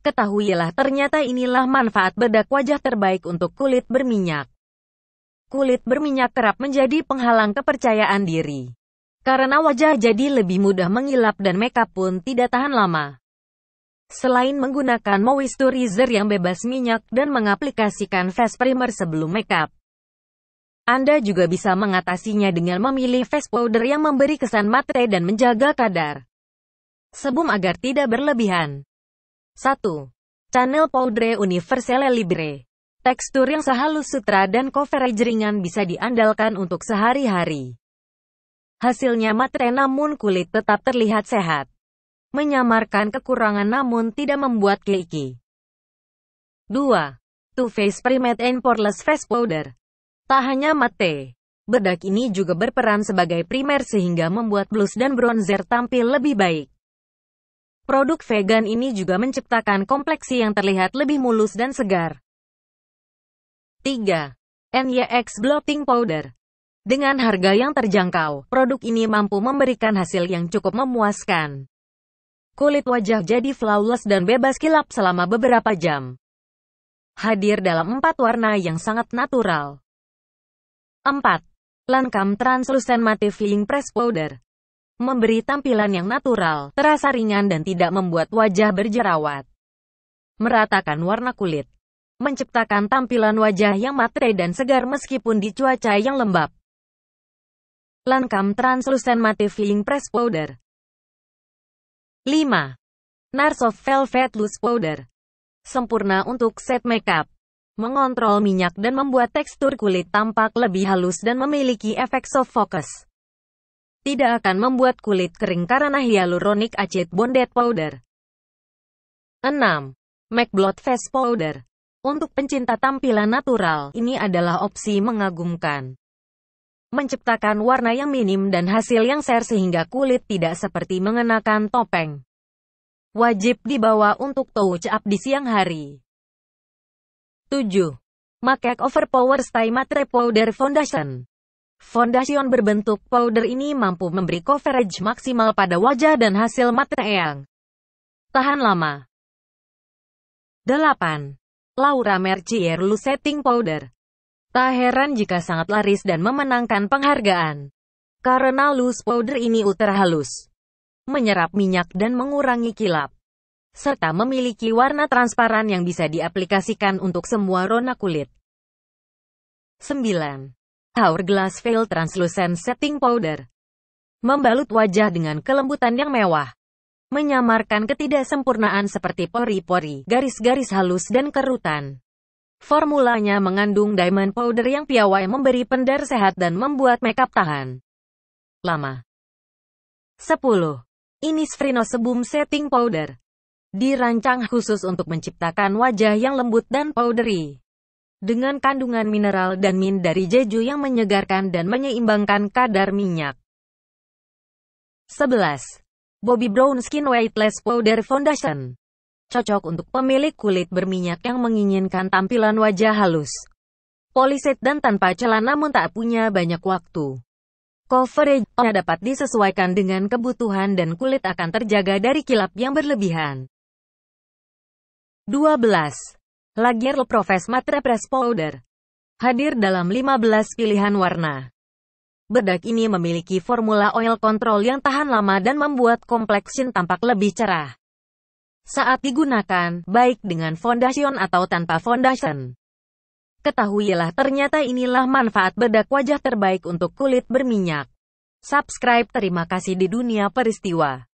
Ketahuilah ternyata inilah manfaat bedak wajah terbaik untuk kulit berminyak. Kulit berminyak kerap menjadi penghalang kepercayaan diri. Karena wajah jadi lebih mudah mengilap dan makeup pun tidak tahan lama. Selain menggunakan moisturizer yang bebas minyak dan mengaplikasikan face primer sebelum makeup, Anda juga bisa mengatasinya dengan memilih face powder yang memberi kesan matte dan menjaga kadar sebum agar tidak berlebihan. 1. Channel Poudre Universelle Libre. Tekstur yang sehalus sutra dan coverage ringan bisa diandalkan untuk sehari-hari. Hasilnya matre namun kulit tetap terlihat sehat. Menyamarkan kekurangan namun tidak membuat clicky. 2. Two Face Primate and Poreless Face Powder. Tak hanya matte, bedak ini juga berperan sebagai primer sehingga membuat blush dan bronzer tampil lebih baik. Produk vegan ini juga menciptakan kompleksi yang terlihat lebih mulus dan segar. 3. NYX Bloating Powder Dengan harga yang terjangkau, produk ini mampu memberikan hasil yang cukup memuaskan. Kulit wajah jadi flawless dan bebas kilap selama beberapa jam. Hadir dalam empat warna yang sangat natural. 4. Lancome Translucent Matte Filling Press Powder memberi tampilan yang natural, terasa ringan dan tidak membuat wajah berjerawat. Meratakan warna kulit menciptakan tampilan wajah yang matre dan segar meskipun di cuaca yang lembab. Lancome Translucent Matte Press Powder 5. Narsoft Velvet Loose Powder Sempurna untuk set makeup, mengontrol minyak dan membuat tekstur kulit tampak lebih halus dan memiliki efek soft focus tidak akan membuat kulit kering karena hyaluronic acid bonded powder. 6. MAC Blood Face Powder Untuk pencinta tampilan natural, ini adalah opsi mengagumkan. Menciptakan warna yang minim dan hasil yang share sehingga kulit tidak seperti mengenakan topeng. Wajib dibawa untuk touch up di siang hari. 7. Makek Overpower Stay Matte Powder Foundation Foundation berbentuk powder ini mampu memberi coverage maksimal pada wajah dan hasil mata yang tahan lama. 8. Laura Mercier Loose Setting Powder Tak heran jika sangat laris dan memenangkan penghargaan. Karena loose powder ini ultra halus, menyerap minyak dan mengurangi kilap, serta memiliki warna transparan yang bisa diaplikasikan untuk semua rona kulit. 9. Hourglass Veil Translucent Setting Powder membalut wajah dengan kelembutan yang mewah, menyamarkan ketidaksempurnaan seperti pori-pori, garis-garis halus dan kerutan. Formulanya mengandung diamond powder yang piawai memberi pendar sehat dan membuat makeup tahan lama. 10. Innisfree Sebum Setting Powder Dirancang khusus untuk menciptakan wajah yang lembut dan powdery dengan kandungan mineral dan min dari jeju yang menyegarkan dan menyeimbangkan kadar minyak. 11. Bobby Brown Skin Weightless Powder Foundation Cocok untuk pemilik kulit berminyak yang menginginkan tampilan wajah halus, poliset dan tanpa celana namun tak punya banyak waktu. Coverage dapat disesuaikan dengan kebutuhan dan kulit akan terjaga dari kilap yang berlebihan. 12. Lagier Le Profes Matre Press Powder. Hadir dalam 15 pilihan warna. Bedak ini memiliki formula oil control yang tahan lama dan membuat kompleksin tampak lebih cerah. Saat digunakan, baik dengan foundation atau tanpa foundation. Ketahuilah ternyata inilah manfaat bedak wajah terbaik untuk kulit berminyak. Subscribe terima kasih di dunia peristiwa.